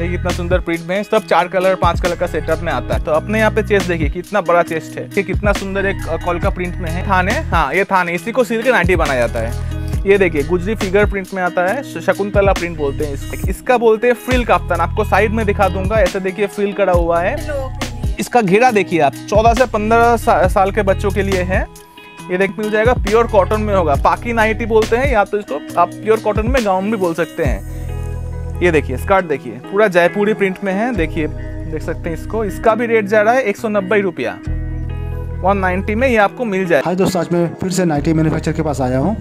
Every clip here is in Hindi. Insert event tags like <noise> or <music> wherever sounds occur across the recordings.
देखिए कितना सुंदर प्रिंट में सब चार कलर पांच कलर का सेटअप में आता है तो अपने यहाँ पे चेस्ट देखिए कितना बड़ा चेस्ट है ये कितना सुंदर एक कॉल का प्रिंट में है थाने हाँ ये थाने इसी को सिल के नाइटी बनाया जाता है ये देखिए गुजरी फिगर प्रिंट में आता है शकुंतला प्रिंट बोलते हैं इसका इसका बोलते हैं फ्रिल काफ्तान आपको साइड में दिखा दूंगा ऐसे देखिए फ्रिल कड़ा हुआ है इसका घेरा देखिए आप 14 से 15 साल के बच्चों के लिए है ये देख मिल जाएगा प्योर कॉटन में होगा पाकी नाइटी बोलते हैं या तो इसको आप प्योर कॉटन में गाउन भी बोल सकते हैं ये देखिए स्कर्ट देखिए पूरा जयपुरी प्रिंट में है देखिए देख सकते हैं इसको इसका भी रेट जा रहा है एक सौ नब्बे रुपया वन में ये आपको मिल जाए हाय दोस्तों आज मैं फिर से नाइटी मैन्युफैक्चर के पास आया हूँ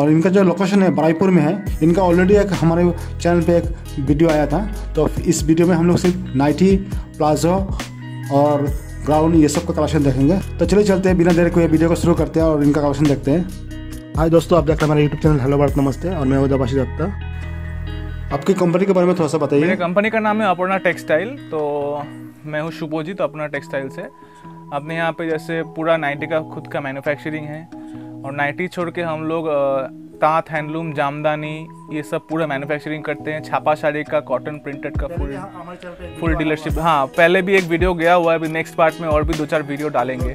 और इनका जो लोकेशन है बरायपुर में है इनका ऑलरेडी एक हमारे चैनल पे एक वीडियो आया था तो इस वीडियो में हम लोग सिर्फ नाइटी प्लाजो और ग्राउंड ये सब का कलेक्शन देखेंगे तो चलिए चलते हैं बिना देर को ये वीडियो को शुरू करते हैं और इनका कलेक्शन देखते हैं हाय दोस्तों आप देखते हैं हमारे यूट्यूब चैनल हेलो भारत नमस्ते और मैं उदाबाशी दत्ता आपकी कंपनी के बारे में थोड़ा सा बताइए मेरे कंपनी का नाम है अपर्णा टेक्सटाइल तो मैं हूँ शुभोजी तो अपना टेक्सटाइल से अपने यहाँ पे जैसे पूरा नाइटी का खुद का मैन्युफैक्चरिंग है और नाइटी छोड़ के हम लोग तांत हैंडलूम जामदानी ये सब पूरा मैन्युफैक्चरिंग करते हैं छापा साड़ी का कॉटन प्रिंटेड का फुल फुल डीलरशिप हाँ पहले भी एक वीडियो गया हुआ है अभी नेक्स्ट पार्ट में और भी दो चार वीडियो डालेंगे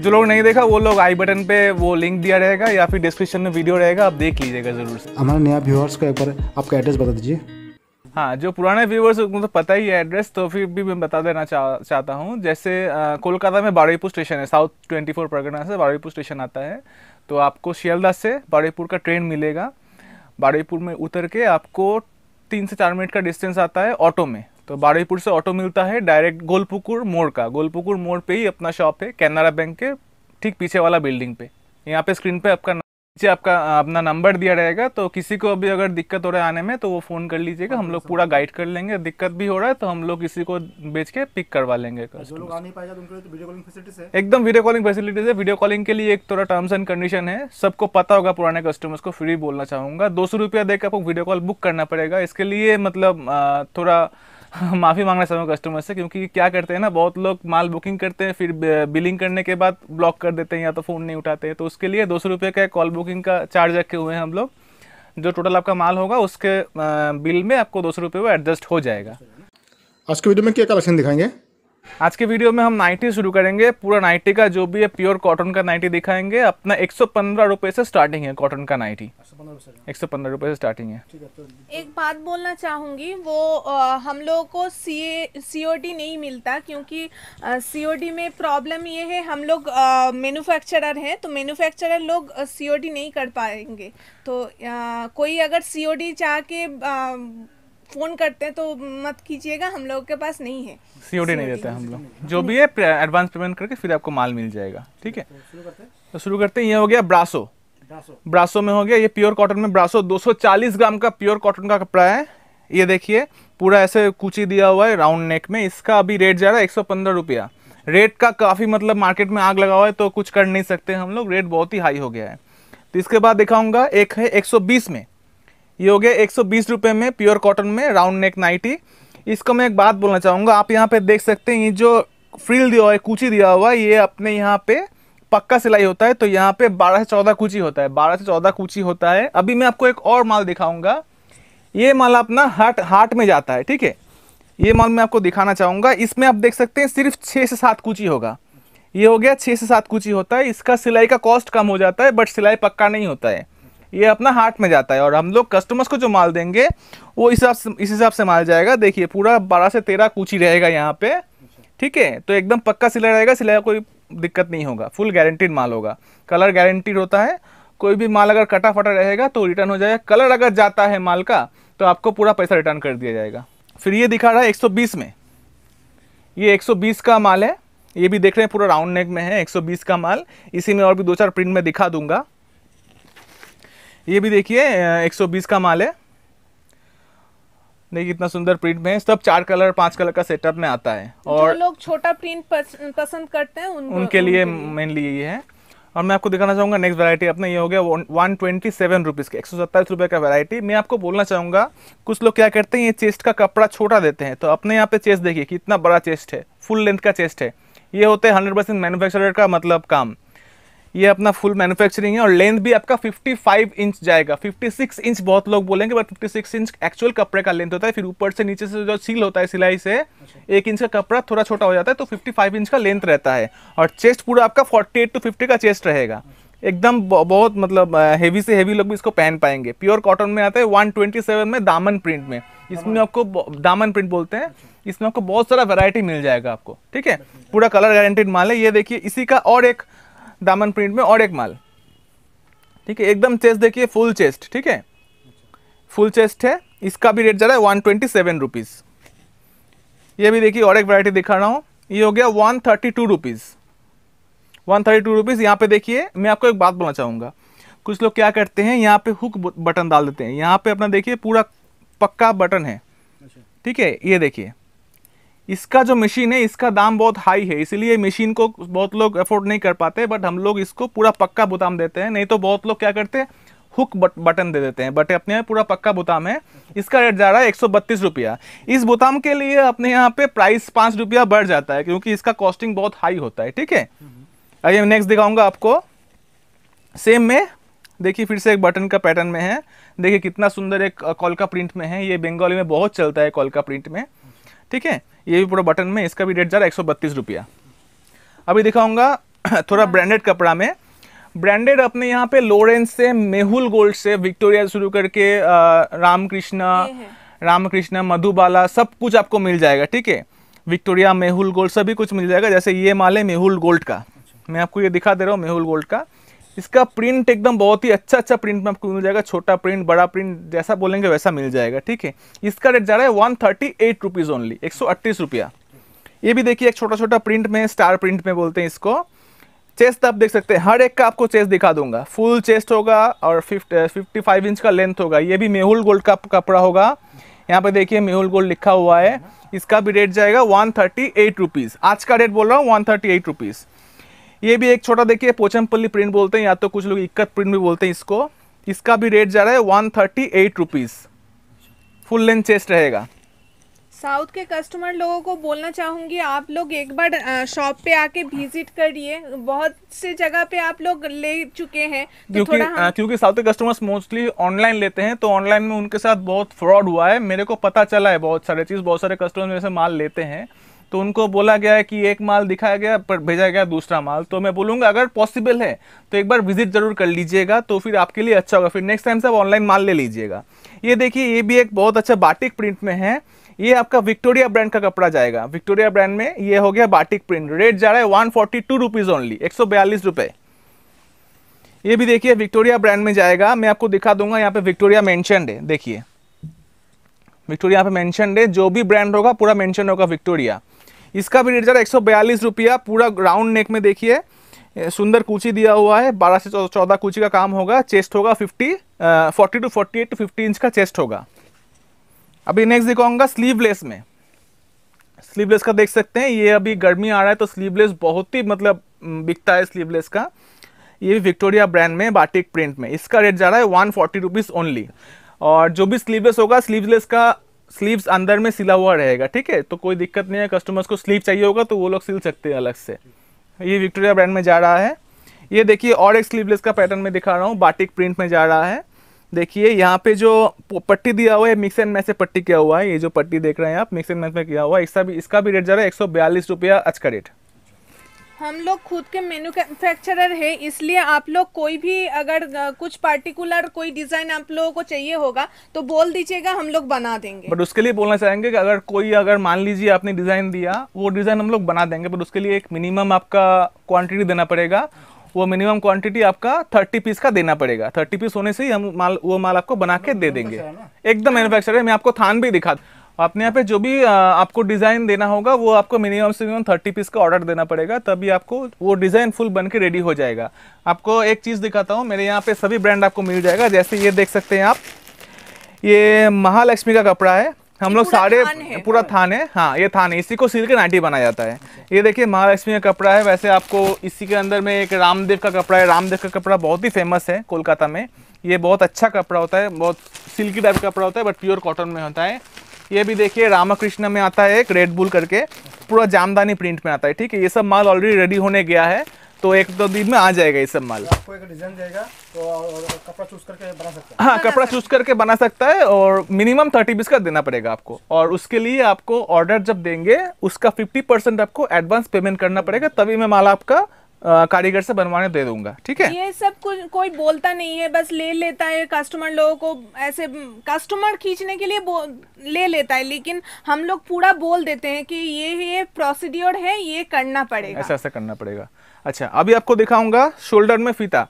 जो लोग नहीं देखा वो लोग आई बटन पे वो लिंक दिया रहेगा या फिर डिस्क्रिप्शन में वीडियो रहेगा आप देख लीजिएगा जरूर हमारे नया व्यूअर्स का एक बार आपका एड्रेस बता दीजिए हाँ जो पुराने व्यूवर्स उनको तो पता ही है एड्रेस तो फिर भी मैं बता देना चा, चाहता हूँ जैसे कोलकाता में बारवीपुर स्टेशन है साउथ ट्वेंटी फोर परगना से बारवीपुर स्टेशन आता है तो आपको शियलदास से बारवीपुर का ट्रेन मिलेगा बारवीपुर में उतर के आपको तीन से चार मिनट का डिस्टेंस आता है ऑटो में तो बारुईपुर से ऑटो मिलता है डायरेक्ट गोलपुकुर मोड़ का गोलपुकुर मोड़ पे ही अपना शॉप है कैनरा बैंक के ठीक पीछे वाला बिल्डिंग पे यहाँ पे स्क्रीन पे आपका नीचे आपका अपना नंबर दिया रहेगा तो किसी को अभी अगर दिक्कत हो रहा है आने में तो वो फ़ोन कर लीजिएगा हम लोग पूरा गाइड कर लेंगे दिक्कत भी हो रहा है तो हम लोग किसी को बेच के पिक करवा लेंगे जो लोग आ नहीं पाएगा तो, तो एकदम वीडियो कॉलिंग फैसिलिटीज है वीडियो कॉलिंग के लिए एक थोड़ा टर्म्स एंड कंडीशन है सबको पता होगा पुराने कस्टमर्स को फ्री बोलना चाहूँगा दो सौ रुपया देकर आपको वीडियो कॉल बुक करना पड़ेगा इसके लिए मतलब थोड़ा <laughs> माफ़ी मांगना चाहूँगा कस्टमर से क्योंकि क्या करते हैं ना बहुत लोग माल बुकिंग करते हैं फिर बिलिंग करने के बाद ब्लॉक कर देते हैं या तो फ़ोन नहीं उठाते हैं तो उसके लिए दो सौ रुपये का कॉल बुकिंग का चार्ज रखे हुए हैं हम लोग जो टोटल आपका माल होगा उसके बिल में आपको दो सौ रुपये वो एडजस्ट हो जाएगा आज के वीडियो में क्या कलेक्शन दिखाएंगे आज के वीडियो में हम नाइटी शुरू करेंगे पूरा नाइटी का जो भी है प्योर कॉटन का नाइटी दिखाएंगे अपना एक सौ पंद्रह रुपए से स्टार्टिंग है कॉटन का नाइटी एक सौ पंद्रह रुपए से स्टार्टिंग है तो एक बात बोलना चाहूंगी वो आ, हम लोगों को सी सीओडी नहीं मिलता क्योंकि सीओडी में प्रॉब्लम ये है हम लोग मैन्युफैक्चरर हैं तो मैन्युफैक्चरर लोग सीओडी नहीं कर पाएंगे तो आ, कोई अगर सी सीओडी चाह के फ़ोन करते हैं तो मत कीजिएगा हम लोगों के पास नहीं है सीओडी नहीं देते हम लोग जो भी है एडवांस पेमेंट करके फिर आपको माल मिल जाएगा ठीक है तो शुरू करते हैं तो ये हो गया ब्रासो ब्रासो में हो गया ये प्योर कॉटन में ब्रासो 240 ग्राम का प्योर कॉटन का कपड़ा है ये देखिए पूरा ऐसे कुची दिया हुआ है राउंड नेक में इसका अभी रेट जा रहा है एक सौ रुपया रेट का काफ़ी मतलब मार्केट में आग लगा हुआ है तो कुछ कर नहीं सकते हम लोग रेट बहुत ही हाई हो गया है तो इसके बाद दिखाऊंगा एक है 120 में ये हो गया एक सौ में प्योर कॉटन में राउंड नेक नाइटी इसको मैं एक बात बोलना चाहूँगा आप यहाँ पे देख सकते हैं ये जो फ्रिल दिया हुआ है कूची दिया हुआ है ये अपने यहाँ पे पक्का सिलाई होता है तो यहाँ पे 12 से 14 कूची होता है 12 से 14 कूची होता है अभी मैं आपको एक और माल दिखाऊंगा ये माल अपना हाट हाट में जाता है ठीक है ये माल मैं आपको दिखाना चाहूँगा इसमें आप देख सकते हैं सिर्फ छः से सात कूची होगा ये हो गया छः से सात कूची होता है इसका सिलाई का कॉस्ट कम हो जाता है बट सिलाई पक्का नहीं होता है ये अपना हार्ट में जाता है और हम लोग कस्टमर्स को जो माल देंगे वो इस हिसाब इस हिसाब से माल जाएगा देखिए पूरा बारह से तेरह कूची रहेगा यहाँ पे ठीक है तो एकदम पक्का सिलाई रहेगा सिलाई कोई दिक्कत नहीं होगा फुल गारंटीड माल होगा कलर गारंटीड होता है कोई भी माल अगर कटा फटा रहेगा तो रिटर्न हो जाएगा कलर अगर जाता है माल का तो आपको पूरा पैसा रिटर्न कर दिया जाएगा फिर ये दिखा रहा है 120 में ये 120 का माल है ये भी देख रहे हैं पूरा राउंड नेक में है 120 का माल इसी में और भी दो चार प्रिंट में दिखा दूंगा ये भी देखिए 120 का माल है देखिए इतना सुंदर प्रिंट में सब चार कलर पांच कलर का सेटअप में आता है और लोग छोटा प्रिंट पसंद करते हैं उनके, उनके लिए मेनली यही है और मैं आपको दिखाना चाहूंगा नेक्स्ट वैरायटी अपना ये हो गया वन ट्वेंटी सेवन रुपीज़ का एक सौ सत्ताईस रुपये का वैरायटी मैं आपको बोलना चाहूंगा कुछ लोग क्या करते हैं ये चेस्ट का कपड़ा छोटा देते हैं तो अपने यहाँ पे चेस्ट देखिए कितना बड़ा चेस्ट है फुल लेंथ का चेस्ट है ये होते हैं हंड्रेड परसेंट का मतलब काम ये अपना फुल मैन्युफैक्चरिंग है और लेंथ भी आपका 55 इंच जाएगा 56 इंच बहुत लोग बोलेंगे बट 56 इंच एक्चुअल कपड़े का लेंथ होता है फिर ऊपर से नीचे से जो सील होता है सिलाई से अच्छा। एक इंच का कपड़ा थोड़ा छोटा हो जाता है तो 55 इंच का लेंथ रहता है और चेस्ट पूरा आपका 48 टू 50 का चेस्ट रहेगा अच्छा। एकदम बहुत मतलब हेवी से हेवी लोग भी इसको पहन पाएंगे प्योर कॉटन में आता है वन में दामन प्रिंट में इसमें आपको दामन प्रिंट बोलते हैं अच्छा। इसमें आपको बहुत सारा वेरायटी मिल जाएगा आपको ठीक है पूरा कलर गारंटेड माल है ये देखिए इसी का और एक दामन प्रिंट में और एक माल ठीक है एकदम चेस्ट देखिए फुल चेस्ट ठीक है फुल चेस्ट है इसका भी रेट जा रहा है वन ट्वेंटी सेवन रुपीज़ ये भी देखिए और एक वैरायटी दिखा रहा हूँ ये हो गया one thirty two rupees one thirty two rupees यहाँ पर देखिए मैं आपको एक बात बोलना चाहूँगा कुछ लोग क्या करते हैं यहाँ पे हुक बटन डाल देते हैं यहाँ पे अपना देखिए पूरा पक्का बटन है अच्छा। ठीक है ये देखिए इसका जो मशीन है इसका दाम बहुत हाई है इसीलिए मशीन को बहुत लोग अफोर्ड नहीं कर पाते बट हम लोग इसको पूरा पक्का बुताम देते हैं नहीं तो बहुत लोग क्या करते हैं हुक बट, बटन दे देते हैं बट अपने यहाँ पूरा पक्का बुताम है इसका रेट जा रहा है एक सौ इस बुताम के लिए अपने यहाँ पे प्राइस पाँच रुपया बढ़ जाता है क्योंकि इसका कॉस्टिंग बहुत हाई होता है ठीक है आइए नेक्स्ट दिखाऊंगा आपको सेम में देखिए फिर से एक बटन का पैटर्न में है देखिए कितना सुंदर एक कॉल का प्रिंट में है ये बंगाली में बहुत चलता है कॉल का प्रिंट में ठीक है ये भी पूरा बटन में इसका भी रेट जा रहा है एक सौ बत्तीस रुपया अभी दिखाऊंगा <clears throat> थोड़ा ब्रांडेड कपड़ा में ब्रांडेड अपने यहाँ पे लोरेंस से मेहुल गोल्ड से विक्टोरिया शुरू करके रामकृष्ण रामकृष्ण मधुबाला सब कुछ आपको मिल जाएगा ठीक है विक्टोरिया मेहुल गोल्ड सभी कुछ मिल जाएगा जैसे ये माल है मेहुल गोल्ड का अच्छा। मैं आपको ये दिखा दे रहा हूँ मेहुल गोल्ड का इसका प्रिंट एकदम बहुत ही अच्छा अच्छा प्रिंट में आपको मिल जाएगा छोटा प्रिंट बड़ा प्रिंट जैसा बोलेंगे वैसा मिल जाएगा ठीक है इसका रेट जा रहा है one thirty eight rupees only एक सौ अट्ठीस रुपया ये भी देखिए एक छोटा छोटा प्रिंट में स्टार प्रिंट में बोलते हैं इसको चेस्ट आप देख सकते हैं हर एक का आपको चेस्ट दिखा दूंगा फुल चेस्ट होगा और फिफ्टी फाइव इंच का लेंथ होगा ये भी मेहुल गोल्ड का कपड़ा होगा यहाँ पे देखिए मेहुल गोल्ड लिखा हुआ है इसका भी रेट जाएगा वन थर्टी एट रुपीज़ आज का रेट बोल रहा हूँ वन थर्टी एट रुपीज़ ये भी एक छोटा देखिए पोचमपल्ली प्रिंट बोलते हैं या तो कुछ लोग इक्कत प्रिंट भी बोलते हैं इसको इसका भी रेट जा रहा है one thirty eight rupees full length chest रहेगा साउथ के कस्टमर लोगों को बोलना चाहूंगी आप लोग एक बार शॉप पे आके विजिट करिए बहुत से जगह पे आप लोग ले चुके हैं तो क्योंकि हम... क्योंकि साउथ के कस्टमर्स मोस्टली ऑनलाइन लेते हैं तो ऑनलाइन में उनके साथ बहुत फ्रॉड हुआ है मेरे को पता चला है बहुत सारे चीज़ बहुत सारे कस्टमर मेरे से माल लेते हैं तो उनको बोला गया है कि एक माल दिखाया गया पर भेजा गया दूसरा माल तो मैं बोलूंगा अगर पॉसिबल है तो एक बार विजिट ज़रूर कर लीजिएगा तो फिर आपके लिए अच्छा होगा फिर नेक्स्ट टाइम से आप ऑनलाइन माल ले लीजिएगा ये देखिए ये भी एक बहुत अच्छा बाटिक प्रिंट में है ये आपका विक्टोरिया ब्रांड का कपड़ा जाएगा विक्टोरिया ब्रांड में ये हो गया बाटिक प्रिंट रेट जा रहा है one forty two rupees only एक सौ बयालीस रुपए ये भी देखिए विक्टोरिया ब्रांड में जाएगा मैं आपको दिखा दूंगा यहाँ पे विक्टोरिया मेंशनड है देखिए विक्टोरिया यहाँ पे मेंशनड है जो भी ब्रांड होगा पूरा मेंशन होगा विक्टोरिया इसका भी रेट जा रहा है एक सौ बयालीस रुपया पूरा राउंड नेक में देखिए सुंदर कूची दिया हुआ है बारह से चौदह कूची का काम होगा चेस्ट होगा fifty forty two forty eight to fifty inch का चेस्ट होगा अभी नेक्स्ट दिखाऊंगा स्लीवलेस में स्लीवलेस का देख सकते हैं ये अभी गर्मी आ रहा है तो स्लीवलेस बहुत ही मतलब बिकता है स्लीवलेस का ये भी विक्टोरिया ब्रांड में बाटिक प्रिंट में इसका रेट जा रहा है वन फोर्टी रुपीज़ ओनली और जो भी स्लीवलेस होगा स्लीवलेस का स्लीव्स अंदर में सिला हुआ रहेगा ठीक है तो कोई दिक्कत नहीं है कस्टमर्स को स्लीव चाहिए होगा तो वो लोग सिल सकते हैं अलग से ये विक्टोरिया ब्रांड में जा रहा है ये देखिए और एक स्लीवलेस का पैटर्न में दिखा रहा हूँ बाटिक प्रिंट में जा रहा है देखिए यहाँ पे जो पट्टी दिया हुआ है मिक्स एंड मैच से पट्टी किया हुआ है ये जो पट्टी देख रहे हैं आप मिक्स एंड मैच में किया हुआ है इसका भी इसका भी रेट जा रहा है एक सौ बयालीस रुपया आज का रेट हम लोग खुद के मैन्युफैक्चरर है इसलिए आप लोग कोई भी अगर कुछ पार्टिकुलर कोई डिज़ाइन आप लोगों को चाहिए होगा तो बोल दीजिएगा हम लोग बना देंगे बट उसके लिए बोलना चाहेंगे कि अगर कोई अगर मान लीजिए आपने डिज़ाइन दिया वो डिज़ाइन हम लोग बना देंगे बट उसके लिए एक मिनिमम आपका क्वान्टिटी देना पड़ेगा वो मिनिमम क्वांटिटी आपका थर्टी पीस का देना पड़ेगा थर्टी पीस होने से ही हम माल वो माल आपको बना के दे देंगे एकदम मैन्युफैक्चर है मैं आपको थान भी दिखा अपने यहाँ पे जो भी आपको डिज़ाइन देना होगा वो आपको मिनिमम से मिनिमम थर्टी पीस का ऑर्डर देना पड़ेगा तभी आपको वो डिज़ाइन फुल बन के रेडी हो जाएगा आपको एक चीज़ दिखाता हूँ मेरे यहाँ पे सभी ब्रांड आपको मिल जाएगा जैसे ये देख सकते हैं आप ये महालक्ष्मी का कपड़ा है हम लोग सारे पूरा हाँ। थान है हाँ ये थान है इसी को सिल के नाइटी बनाया जाता है ये देखिए महालक्ष्मी का कपड़ा है वैसे आपको इसी के अंदर में एक रामदेव का कपड़ा है रामदेव का कपड़ा बहुत ही फेमस है कोलकाता में ये बहुत अच्छा कपड़ा होता है बहुत सिल्की टाइप का कपड़ा होता है बट प्योर कॉटन में होता है ये भी देखिए रामाकृष्ण में आता है एक रेड बुल करके पूरा जामदानी प्रिंट में आता है ठीक है ये सब माल ऑलरेडी रेडी होने गया है तो एक दो दिन में आ जाएगा ये सब माल तो आपको एक डिजाइन देगा तो कपड़ा चूज करके बना सकता है हाँ कपड़ा चूज करके बना सकता है और मिनिमम थर्टी पीस का देना पड़ेगा आपको और उसके लिए आपको ऑर्डर जब देंगे उसका फिफ्टी परसेंट आपको एडवांस पेमेंट करना पड़ेगा तभी मैं माल आपका कारीगर से बनवाने दे दूंगा ठीक है ये सब कुछ कोई बोलता नहीं है बस ले लेता है कस्टमर लोगों को ऐसे कस्टमर खींचने के लिए ले लेता है लेकिन हम लोग पूरा बोल देते हैं कि ये ये प्रोसीड्योर है ये करना पड़ेगा ऐसा ऐसा करना पड़ेगा अच्छा अभी आपको दिखाऊंगा शोल्डर में फीता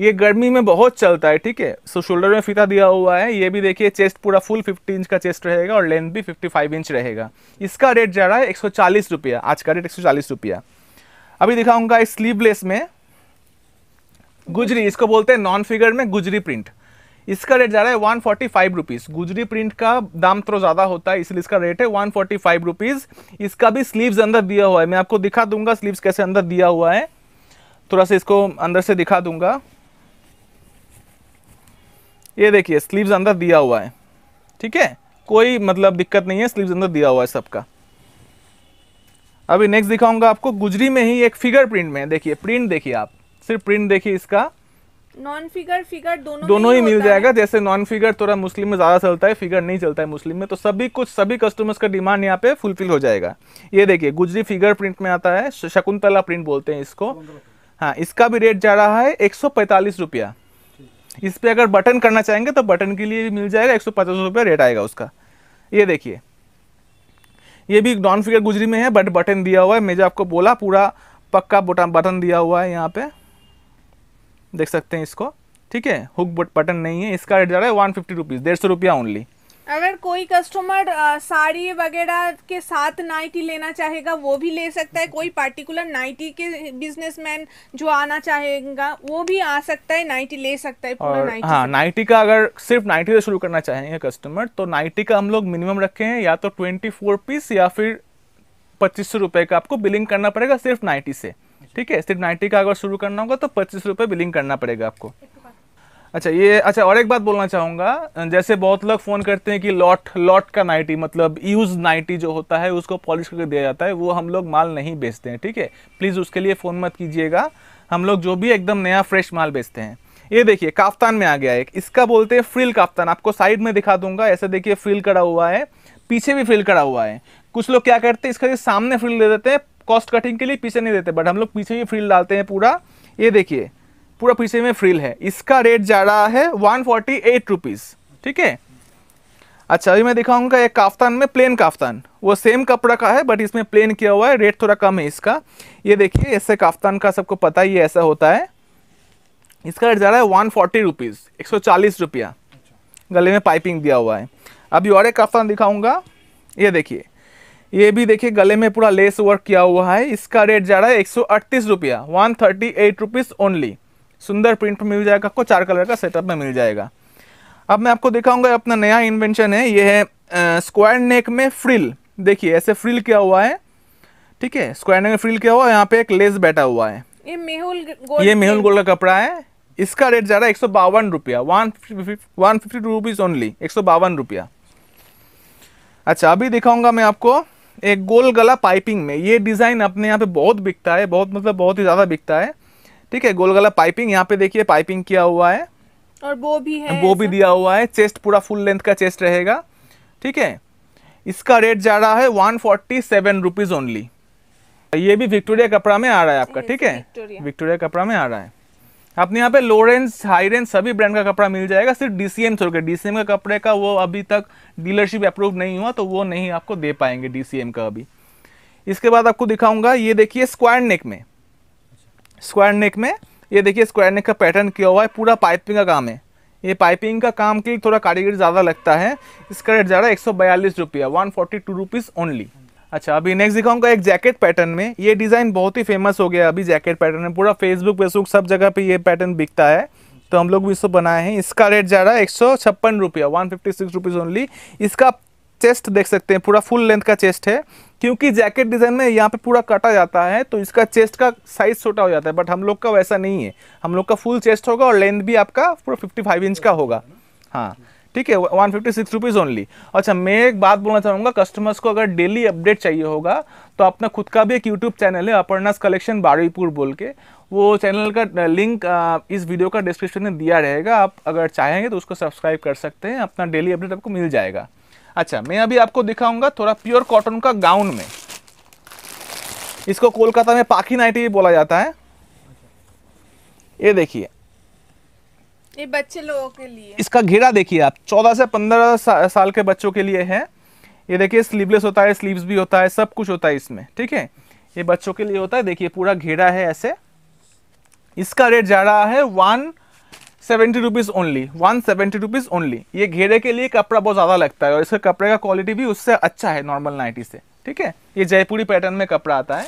ये गर्मी में बहुत चलता है ठीक है सो शोल्डर में फीता दिया हुआ है ये भी देखिए चेस्ट पूरा फुल 50 इंच का चेस्ट रहेगा और लेंथ भी 55 इंच रहेगा इसका रेट जा रहा है एक सौ आज का रेट एक सौ अभी दिखाऊंगा इस स्लीवलेस में गुजरी इसको बोलते हैं नॉन फिगर में गुजरी प्रिंट इसका रेट जा रहा है वन फोर्टी फाइव रुपीज़ गुजरी प्रिंट का दाम थोड़ा तो ज़्यादा होता है इसलिए इसका रेट है वन फोर्टी फाइव रुपीज़ इसका भी स्लीव्स अंदर दिया हुआ है मैं आपको दिखा दूंगा स्लीव्स कैसे अंदर दिया हुआ है थोड़ा सा इसको अंदर से दिखा दूंगा ये देखिए स्लीव्स अंदर दिया हुआ है ठीक है कोई मतलब दिक्कत नहीं है स्लीव्स अंदर दिया हुआ है सबका अभी नेक्स्ट दिखाऊंगा आपको गुजरी में ही एक फिगर प्रिंट में देखिए प्रिंट देखिए आप सिर्फ प्रिंट देखिए इसका नॉन फिगर फिगर दोनों दोनों ही मिल जाएगा जैसे नॉन फिगर थोड़ा मुस्लिम में ज़्यादा चलता है फिगर नहीं चलता है मुस्लिम में तो सभी कुछ सभी कस्टमर्स का डिमांड यहाँ पे फुलफिल हो जाएगा ये देखिए गुजरी फिगर प्रिंट में आता है शकुंतला प्रिंट बोलते हैं इसको हाँ इसका भी रेट जा रहा है एक सौ रुपया इस पे अगर बटन करना चाहेंगे तो बटन के लिए मिल जाएगा एक सौ रेट आएगा उसका ये देखिए ये भी नॉन फिगर गुजरी में है बट बटन दिया हुआ है मैं जो आपको बोला पूरा पक्का बटन बटन दिया हुआ है यहाँ पे देख सकते हैं इसको ठीक है हुक बटन नहीं है इसका रेट जा रहा है वन फिफ्टी रुपीज़ डेढ़ सौ रुपया ओनली अगर कोई कस्टमर साड़ी वगैरह के साथ नाइटी लेना चाहेगा वो भी ले सकता है कोई पार्टिकुलर नाइटी के बिजनेसमैन जो आना चाहेगा वो भी आ सकता है नाइटी ले सकता है पूरा नाइटी हाँ नाइटी का अगर सिर्फ नाइटी से शुरू करना चाहेंगे कस्टमर तो नाइटी का हम लोग मिनिमम रखे हैं या तो ट्वेंटी फोर पीस या फिर पच्चीस सौ रुपए का आपको बिलिंग करना पड़ेगा सिर्फ नाइटी से ठीक है सिर्फ नाइटी का अगर शुरू करना होगा तो पच्चीस रुपए बिलिंग करना पड़ेगा आपको अच्छा ये अच्छा और एक बात बोलना चाहूँगा जैसे बहुत लोग फ़ोन करते हैं कि लॉट लॉट का नाइटी मतलब यूज़ नाइटी जो होता है उसको पॉलिश करके दिया जाता है वो हम लोग माल नहीं बेचते हैं ठीक है प्लीज़ उसके लिए फ़ोन मत कीजिएगा हम लोग जो भी एकदम नया फ्रेश माल बेचते हैं ये देखिए काफ्तान में आ गया एक इसका बोलते हैं फ्रिल काफ्तान आपको साइड में दिखा दूंगा ऐसा देखिए फ्रिल करा हुआ है पीछे भी फ्रिल कड़ा हुआ है कुछ लोग क्या करते हैं इसका सामने फ्रिल दे देते हैं कॉस्ट कटिंग के लिए पीछे नहीं देते बट हम लोग पीछे ही फ्रिल डालते हैं पूरा ये देखिए पूरा पीछे में फ्रिल है इसका रेट जा रहा है वन फोर्टी एट रुपीज़ ठीक है अच्छा अभी मैं दिखाऊंगा एक काफ्तान में प्लेन काफ्तान वो सेम कपड़ा का है बट इसमें प्लेन किया हुआ है रेट थोड़ा कम है इसका ये देखिए ऐसे काफ्तान का सबको पता ही ऐसा होता है इसका रेट जा रहा है वन फोर्टी रुपीज़ एक सौ चालीस रुपया गले में पाइपिंग दिया हुआ है अभी और एक काफ्तान दिखाऊंगा ये देखिए ये भी देखिए गले में पूरा लेस वर्क किया हुआ है इसका रेट जा रहा है एक सौ अड़तीस रुपया one thirty eight rupees only सुंदर प्रिंट में मिल जाएगा आपको चार कलर का सेटअप में मिल जाएगा अब मैं आपको दिखाऊंगा अपना नया इन्वेंशन है ये है स्क्वायर नेक में फ्रिल देखिए ऐसे फ्रिल क्या हुआ है ठीक है स्क्वायर नेक में फ्रिल क्या हुआ यहाँ पे एक लेस बैठा हुआ है ये मेहुल गोल्ड ये मेहुल गोल्ड का कपड़ा है इसका रेट जा रहा है एक सौ बावन रुपया one one fifty rupees only एक सौ बावन रुपया अच्छा अभी दिखाऊंगा मैं आपको एक गोल गला पाइपिंग में ये डिज़ाइन अपने यहाँ पे बहुत बिकता है बहुत मतलब बहुत ही ज़्यादा बिकता है ठीक है गोल गला पाइपिंग यहाँ पे देखिए पाइपिंग किया हुआ है और वो भी है वो भी दिया हुआ है चेस्ट पूरा फुल लेंथ का चेस्ट रहेगा ठीक है इसका रेट जा रहा है one forty seven rupees only ये भी विक्टोरिया कपड़ा में आ रहा है आपका ठीक है विक्टोरिया कपड़ा में आ रहा है अपने यहाँ पे लो रेंज हाई रेंज सभी ब्रांड का कपड़ा मिल जाएगा सिर्फ डीसीएम छोड़कर के डीसीएम का कपड़े का वो अभी तक डीलरशिप अप्रूव नहीं हुआ तो वो नहीं आपको दे पाएंगे डीसीएम का अभी इसके बाद आपको दिखाऊंगा ये देखिए स्क्वायर नेक में स्क्वायर नेक में ये देखिए स्क्वायर नेक का पैटर्न किया हुआ है पूरा पाइपिंग का काम है ये पाइपिंग का काम के लिए थोड़ा कारीगर ज़्यादा लगता है इसका रेट जा रहा है एक सौ बयालीस रुपया one forty two rupees only अच्छा अभी नेक्स्ट दिखाऊंगा एक जैकेट पैटर्न में ये डिज़ाइन बहुत ही फेमस हो गया अभी जैकेट पैटर्न में पूरा फेसबुक वेसबुक सब जगह पर यह पैटर्न बिकता है तो हम लोग भी इसको बनाए हैं इसका रेट जा रहा है एक सौ छप्पन रुपया one fifty six rupees only इसका चेस्ट देख सकते हैं पूरा फुल लेंथ का चेस्ट है क्योंकि जैकेट डिज़ाइन में यहाँ पे पूरा काटा जाता है तो इसका चेस्ट का साइज छोटा हो जाता है बट हम लोग का वैसा नहीं है हम लोग का फुल चेस्ट होगा और लेंथ भी आपका पूरा फिफ्टी फाइव इंच का होगा हाँ ठीक है one fifty six rupees only अच्छा मैं एक बात बोलना चाहूँगा कस्टमर्स को अगर डेली अपडेट चाहिए होगा तो अपना खुद का भी एक यूट्यूब चैनल है अपर्णास कलेक्शन बारवीपुर बोल के वो चैनल का लिंक इस वीडियो का डिस्क्रिप्शन में दिया रहेगा आप अगर चाहेंगे तो उसको सब्सक्राइब कर सकते हैं अपना डेली अपडेट आपको मिल जाएगा अच्छा मैं अभी आपको दिखाऊंगा थोड़ा प्योर कॉटन का गाउन में इसको कोलकाता में पाखी नाइटी भी बोला जाता है ये देखिए ये बच्चे लोगों के लिए इसका घेरा देखिए आप 14 से 15 सा, साल के बच्चों के लिए है ये देखिए स्लीवलेस होता है स्लीव्स भी होता है सब कुछ होता है इसमें ठीक है ये बच्चों के लिए होता है देखिए पूरा घेरा है ऐसे इसका रेट जा रहा है one seventy rupees only one seventy rupees only ये घेरे के लिए कपड़ा बहुत ज़्यादा लगता है और इसका कपड़े का क्वालिटी भी उससे अच्छा है नॉर्मल नाइटी से ठीक है ये जयपुरी पैटर्न में कपड़ा आता है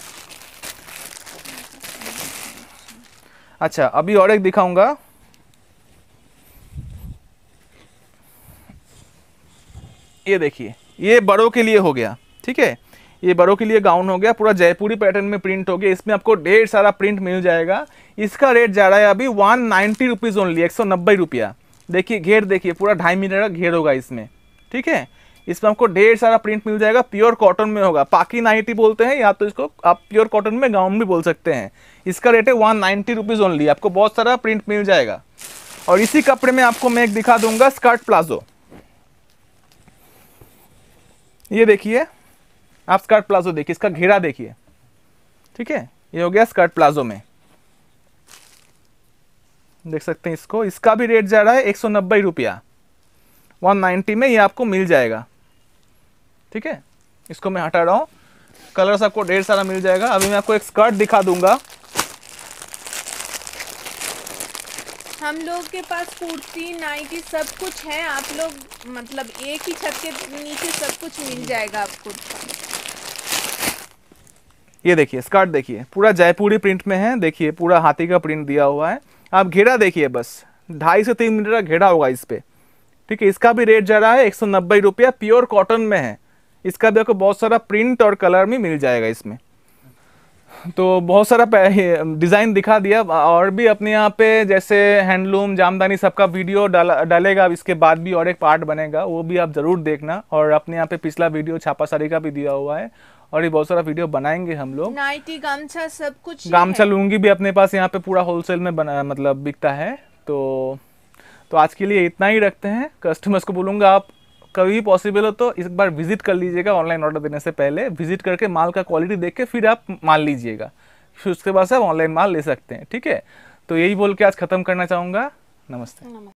अच्छा अभी और एक दिखाऊंगा ये देखिए ये बड़ों के लिए हो गया ठीक है ये बड़ों के लिए गाउन हो गया पूरा जयपुरी पैटर्न में प्रिंट हो गया इसमें आपको ढेर सारा प्रिंट मिल जाएगा इसका रेट जा रहा है अभी वन नाइन्टी रुपीज़ ओनली एक सौ नब्बे रुपया देखिए घेर देखिए पूरा ढाई मीटर का घेर होगा इसमें ठीक है इसमें आपको ढेर सारा प्रिंट मिल जाएगा प्योर कॉटन में होगा पाकि नाइटी बोलते हैं या तो इसको आप प्योर कॉटन में गाउन भी बोल सकते हैं इसका रेट है वन नाइन्टी ओनली आपको बहुत सारा प्रिंट मिल जाएगा और इसी कपड़े में आपको मैं एक दिखा दूंगा स्कर्ट प्लाजो ये देखिए आप स्कर्ट प्लाजो देखिए इसका घेरा देखिए ठीक है ये हो गया स्कर्ट प्लाजो में देख सकते हैं इसको इसका भी रेट जा रहा है एक सौ नब्बे रुपया में ये आपको मिल जाएगा ठीक है इसको मैं हटा रहा हूँ कलर्स आपको ढेर सारा मिल जाएगा अभी मैं आपको एक स्कर्ट दिखा दूंगा हम लोग के पास कुर्ती नाइटी सब कुछ है आप लोग मतलब एक ही छत के नीचे सब कुछ मिल जाएगा आपको ये देखिए स्कर्ट देखिए पूरा जयपुरी प्रिंट में है देखिए पूरा हाथी का प्रिंट दिया हुआ है आप घेरा देखिए बस ढाई से तीन मीटर का घेरा होगा इस पर ठीक है इसका भी रेट जा रहा है एक सौ नब्बे रुपया प्योर कॉटन में है इसका भी आपको बहुत सारा प्रिंट और कलर में मिल जाएगा इसमें तो बहुत सारा डिज़ाइन दिखा दिया और भी अपने यहाँ पे जैसे हैंडलूम जामदानी सबका वीडियो डाला डालेगा इसके बाद भी और एक पार्ट बनेगा वो भी आप ज़रूर देखना और अपने यहाँ पे पिछला वीडियो छापा सारी का भी दिया हुआ है और ये बहुत सारा वीडियो बनाएंगे हम लोग नाइटी गामछा सब कुछ गामछा लूंगी भी अपने पास यहाँ पे पूरा होलसेल में बना मतलब बिकता है तो तो आज के लिए इतना ही रखते हैं कस्टमर्स को बोलूँगा आप कभी पॉसिबल हो तो एक बार विजिट कर लीजिएगा ऑनलाइन ऑर्डर देने से पहले विजिट करके माल का क्वालिटी देख के फिर आप माल लीजिएगा फिर उसके बाद से आप ऑनलाइन माल ले सकते हैं ठीक है तो यही बोल के आज ख़त्म करना चाहूँगा नमस्ते।